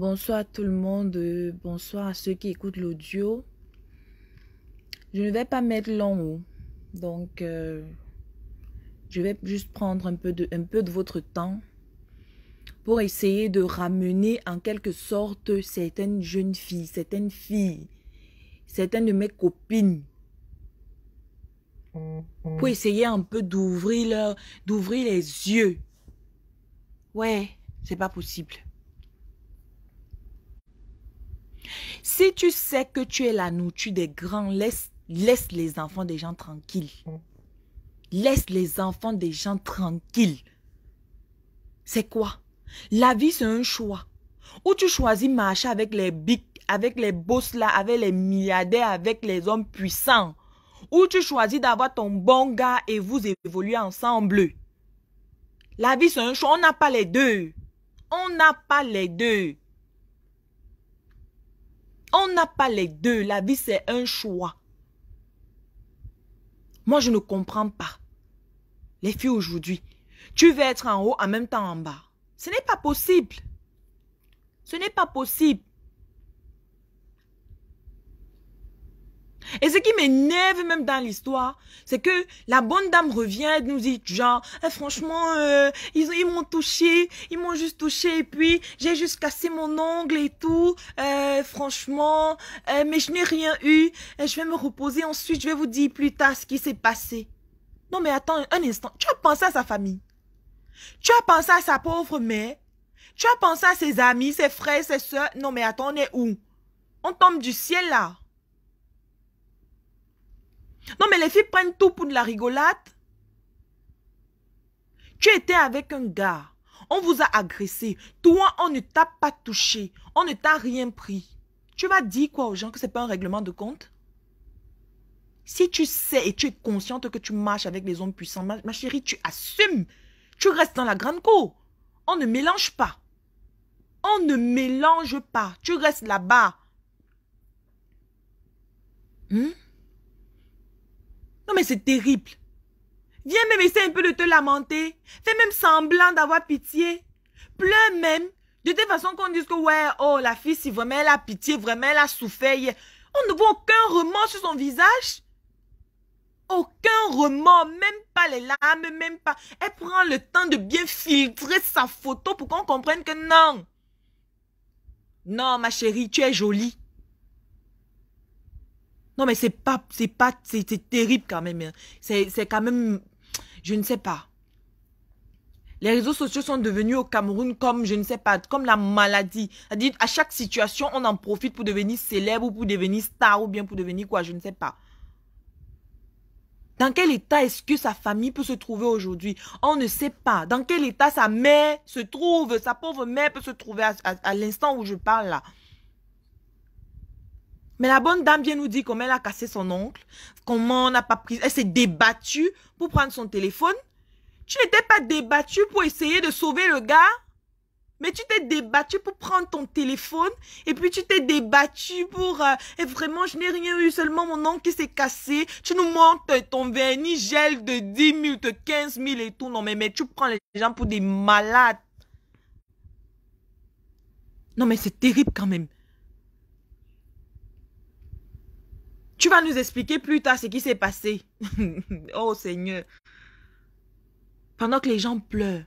Bonsoir tout le monde, euh, bonsoir à ceux qui écoutent l'audio. Je ne vais pas mettre long haut, hein. donc euh, je vais juste prendre un peu, de, votre temps pour essayer de ramener en quelque sorte certaines jeunes filles, certaines filles, certaines de mes copines pour essayer un peu d'ouvrir d'ouvrir les yeux. Ouais, c'est pas possible. Si tu sais que tu es la nourriture des grands, laisse, laisse les enfants des gens tranquilles. Mm. Laisse les enfants des gens tranquilles. C'est quoi La vie, c'est un choix. Ou tu choisis marcher avec les big, avec les boss là, avec les milliardaires, avec les hommes puissants. Ou tu choisis d'avoir ton bon gars et vous évoluer ensemble. La vie, c'est un choix. On n'a pas les deux. On n'a pas les deux. On n'a pas les deux. La vie, c'est un choix. Moi, je ne comprends pas. Les filles aujourd'hui, tu veux être en haut en même temps en bas. Ce n'est pas possible. Ce n'est pas possible. Et ce qui m'énerve même dans l'histoire, c'est que la bonne dame revient et nous dit genre, eh, franchement, euh, ils, ils m'ont touché, ils m'ont juste touché et puis j'ai juste cassé mon ongle et tout. Euh, franchement, euh, mais je n'ai rien eu. Je vais me reposer ensuite, je vais vous dire plus tard ce qui s'est passé. Non mais attends un instant, tu as pensé à sa famille. Tu as pensé à sa pauvre mère. Tu as pensé à ses amis, ses frères, ses soeurs. Non mais attends, on est où On tombe du ciel là. Non, mais les filles prennent tout pour de la rigolade. Tu étais avec un gars. On vous a agressé. Toi, on ne t'a pas touché. On ne t'a rien pris. Tu vas dire quoi aux gens que ce n'est pas un règlement de compte Si tu sais et tu es consciente que tu marches avec les hommes puissants, ma, chérie, tu assumes. Tu restes dans la grande cour. On ne mélange pas. On ne mélange pas. Tu restes là-bas. Hum mais c'est terrible. Viens même essayer un peu de te lamenter. Fais même semblant d'avoir pitié. Pleure même. De telle façon qu'on dise que ouais, oh la fille, si vraiment elle a pitié, vraiment elle a souffert. On ne voit aucun remords sur son visage. Aucun remords, même pas les larmes, même pas. Elle prend le temps de bien filtrer sa photo pour qu'on comprenne que non. Non, ma chérie, tu es jolie. Non, mais c'est pas, c'est pas, c'est terrible quand même. Hein. C'est quand même, je ne sais pas. Les réseaux sociaux sont devenus au Cameroun comme, je ne sais pas, comme la maladie. cest à à chaque situation, on en profite pour devenir célèbre ou pour devenir star ou bien pour devenir quoi, je ne sais pas. Dans quel état est-ce que sa famille peut se trouver aujourd'hui On ne sait pas. Dans quel état sa mère se trouve, sa pauvre mère peut se trouver à l'instant où je parle là. Mais la bonne dame vient nous dire comment elle a cassé son oncle, comment on n'a pas pris, elle s'est débattue pour prendre son téléphone. Tu n'étais pas débattue pour essayer de sauver le gars, mais tu t'es débattue pour prendre ton téléphone et puis tu t'es débattue pour euh, et vraiment je n'ai rien eu, seulement mon oncle qui s'est cassé. Tu nous montres ton vernis gel de 10 000, de 15 000 et tout. Non mais, mais tu prends les gens pour des malades. Non mais c'est terrible quand même. Tu vas nous expliquer plus tard ce qui s'est passé. oh Seigneur. Pendant que les gens pleurent,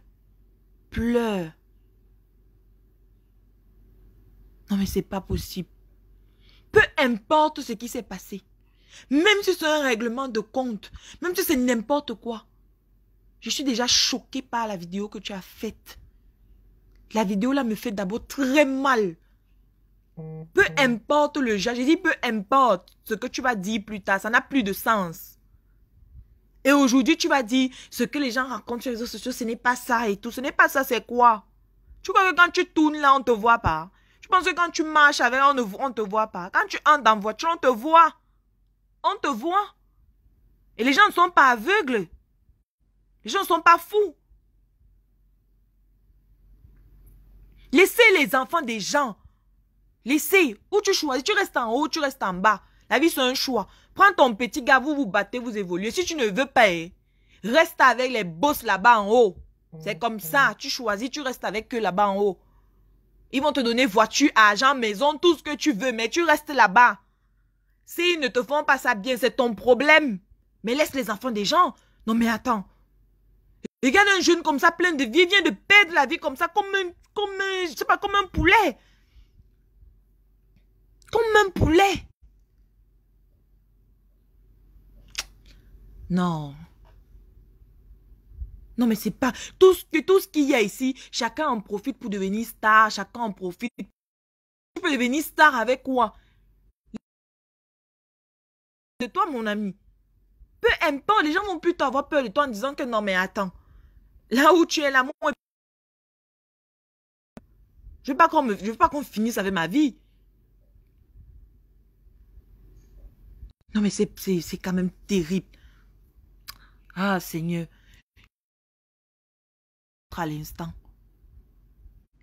pleurent. Non mais c'est pas possible. Peu importe ce qui s'est passé. Même si c'est un règlement de compte, même si c'est n'importe quoi. Je suis déjà choquée par la vidéo que tu as faite. La vidéo là me fait d'abord très mal. Peu importe le genre, j'ai dit peu importe ce que tu vas dire plus tard, ça n'a plus de sens. Et aujourd'hui, tu vas dire ce que les gens racontent sur les réseaux sociaux, ce n'est pas ça et tout. Ce n'est pas ça, c'est quoi Tu crois que quand tu tournes là, on ne te voit pas Tu penses que quand tu marches avec on ne on te voit pas Quand tu entres dans voiture, on te voit. On te voit. Et les gens ne sont pas aveugles. Les gens ne sont pas fous. Laissez les enfants des gens Laissez. Où tu choisis. Tu restes en haut, tu restes en bas. La vie, c'est un choix. Prends ton petit gars, vous vous battez, vous évoluez. Si tu ne veux pas, hein, reste avec les boss là-bas en haut. C'est comme ça. Tu choisis, tu restes avec eux là-bas en haut. Ils vont te donner voiture, argent, maison, tout ce que tu veux, mais tu restes là-bas. S'ils ne te font pas ça bien, c'est ton problème. Mais laisse les enfants des gens. Non mais attends. Regarde un jeune comme ça, plein de vie, vient de perdre la vie comme ça, comme un, comme sais pas, comme un poulet. Comme même poulet. Non. Non, mais c'est pas... Tout ce, tout ce qu'il y a ici, chacun en profite pour devenir star, chacun en profite. Tu peux devenir star avec quoi De toi, mon ami. Peu importe, les gens vont plutôt avoir peur de toi en disant que non, mais attends. Là où tu es, l'amour... Je veux pas qu'on Je veux pas qu'on finisse avec ma vie. Non, mais c'est quand même terrible. Ah, Seigneur. À l'instant.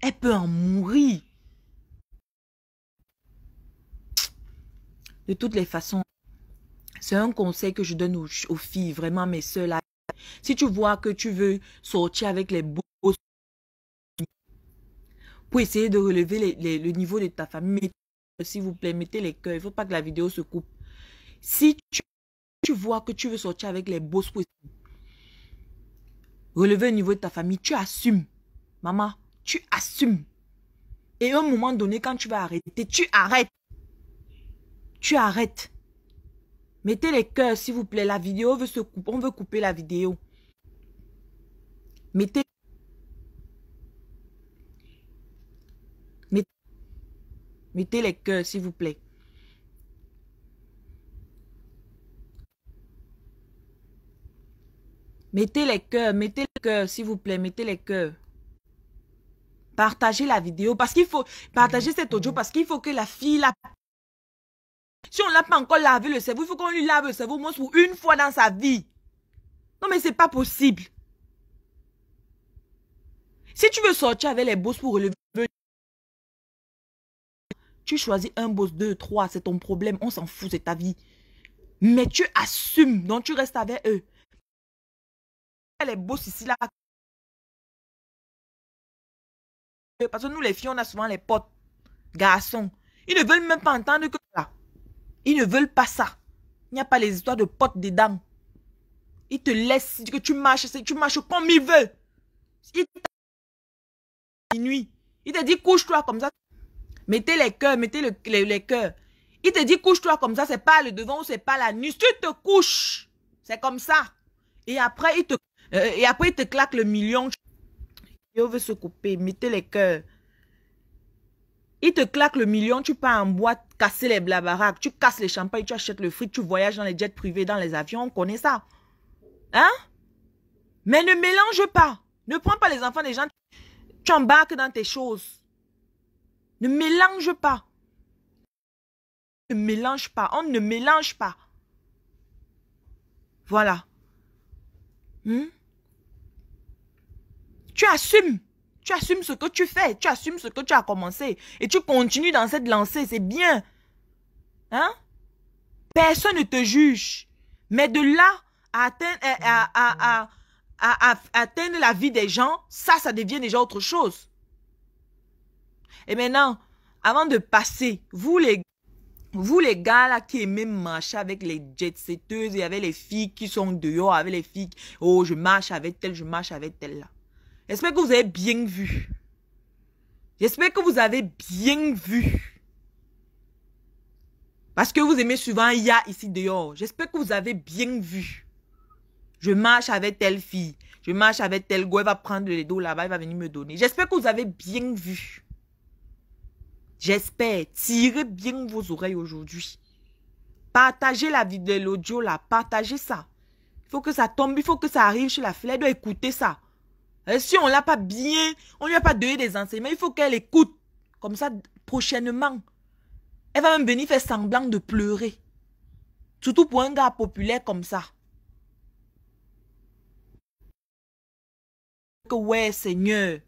Elle peut en mourir. De toutes les façons, c'est un conseil que je donne aux, filles, vraiment mes soeurs. Si tu vois que tu veux sortir avec les beaux pour essayer de relever le niveau de ta famille, s'il vous plaît, mettez les cœurs. Il ne faut pas que la vidéo se coupe. Si tu, vois que tu veux sortir avec les beaux souhaits, relever le niveau de ta famille, tu assumes. Maman, tu assumes. Et à un moment donné, quand tu vas arrêter, tu arrêtes. Tu arrêtes. Mettez les cœurs, s'il vous plaît. La vidéo veut se couper. On veut couper la vidéo. Mettez. Mettez, Mettez les cœurs, s'il vous plaît. Mettez les cœurs, mettez les cœurs, s'il vous plaît, mettez les cœurs. Partagez la vidéo parce qu'il faut partager cet audio parce qu'il faut que la fille la si on l'a pas encore lavé le cerveau, il faut qu'on lui lave le cerveau au pour une fois dans sa vie. Non mais c'est pas possible. Si tu veux sortir avec les boss pour relever, tu choisis un boss, deux, trois, c'est ton problème, on s'en fout, c'est ta vie. Mais tu assumes, donc tu restes avec eux les beaux ici là. Parce que nous, les filles, on a souvent les potes, garçons. Ils ne veulent même pas entendre que ça. Ils ne veulent pas ça. Il n'y a pas les histoires de potes des dames. Ils te laissent que tu marches, tu marches comme ils veulent. Ils nuit Il te dit couche-toi comme ça. Mettez les cœurs, mettez le, les, cœurs. Il te dit couche-toi comme ça, c'est pas le devant ou c'est pas la nuit. Tu te couches. C'est comme ça. Et après, il te euh, et après, il te claque le million. Dieu veut se couper, mettez les cœurs. Il te claque le million, tu pars en boîte, casser les blabaracs, tu casses les champagnes, tu achètes le fric, tu voyages dans les jets privés, dans les avions, on connaît ça. Hein? Mais ne mélange pas. Ne prends pas les enfants des gens. Tu embarques dans tes choses. Ne mélange pas. Ne mélange pas. On ne mélange pas. Voilà. Hmm? Tu assumes. Tu assumes ce que tu fais. Tu assumes ce que tu as commencé. Et tu continues dans cette lancée. C'est bien. Hein? Personne ne te juge. Mais de là à atteindre, la vie des gens, ça, ça devient déjà autre chose. Et maintenant, avant de passer, vous les, vous les gars qui aimez marcher avec les jet et avec les filles qui sont dehors, avec les filles, oh, je marche avec telle, je marche avec telle là. J'espère que vous avez bien vu. J'espère que vous avez bien vu. Parce que vous aimez souvent il ici dehors. J'espère que vous avez bien vu. Je marche avec telle fille. Je marche avec tel go. Elle va prendre les dos là-bas. Il va venir me donner. J'espère que vous avez bien vu. J'espère. Tirez bien vos oreilles aujourd'hui. Partagez la vidéo, l'audio là. Partagez ça. Il faut que ça tombe. Il faut que ça arrive chez la fleur. Elle doit écouter ça. Eh, si on l'a pas bien, on lui a pas donné des enseignements, il faut qu'elle écoute. Comme ça, prochainement, elle va même venir faire semblant de pleurer. Surtout pour un gars populaire comme ça. Que ouais, Seigneur,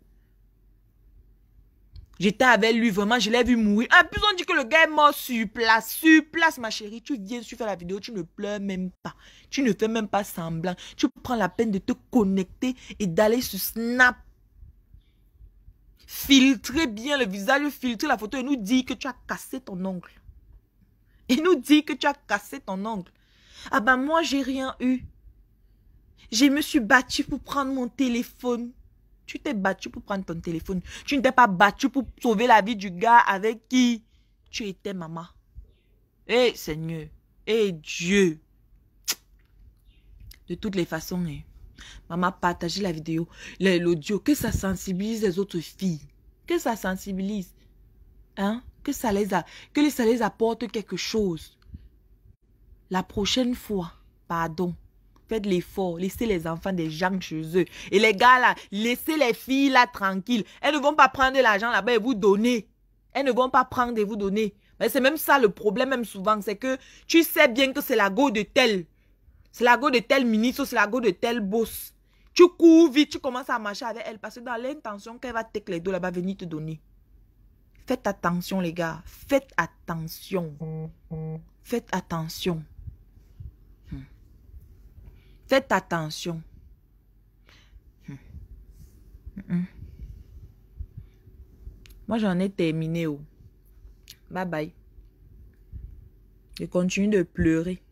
J'étais avec lui, vraiment, je l'ai vu mourir. En plus, on dit que le gars est mort sur place, sur place, ma chérie. Tu viens, sur faire la vidéo, tu ne pleures même pas. Tu ne fais même pas semblant. Tu prends la peine de te connecter et d'aller sur Snap. Filtrer bien le visage, filtrer la photo et nous dit que tu as cassé ton ongle. Il nous dit que tu as cassé ton ongle. Ah ben moi, j'ai rien eu. Je me suis battue pour prendre mon téléphone. Tu t'es battu pour prendre ton téléphone. Tu ne t'es pas battu pour sauver la vie du gars avec qui tu étais maman. Eh Seigneur, eh Dieu. De toutes les façons, eh. maman, partagez la vidéo, l'audio, que ça sensibilise les autres filles. Que ça sensibilise. Hein? Que ça les a, que ça les apporte quelque chose. La prochaine fois, pardon, Faites l'effort. Laissez les enfants des gens chez eux. Et les gars là, laissez les filles là tranquilles. Elles ne vont pas prendre l'argent là-bas et vous donner. Elles ne vont pas prendre et vous donner. Mais c'est même ça le problème, même souvent. C'est que tu sais bien que c'est la go de tel. C'est la go de tel ministre, c'est la go de tel boss. Tu cours vite, tu commences à marcher avec elle parce que dans l'intention qu'elle va te les dos là-bas, venir te donner. Faites attention, les gars. Faites attention. Faites attention. Faites attention. Hmm. Hmm. Moi, j'en ai terminé. Oh. Bye bye. Je continue de pleurer.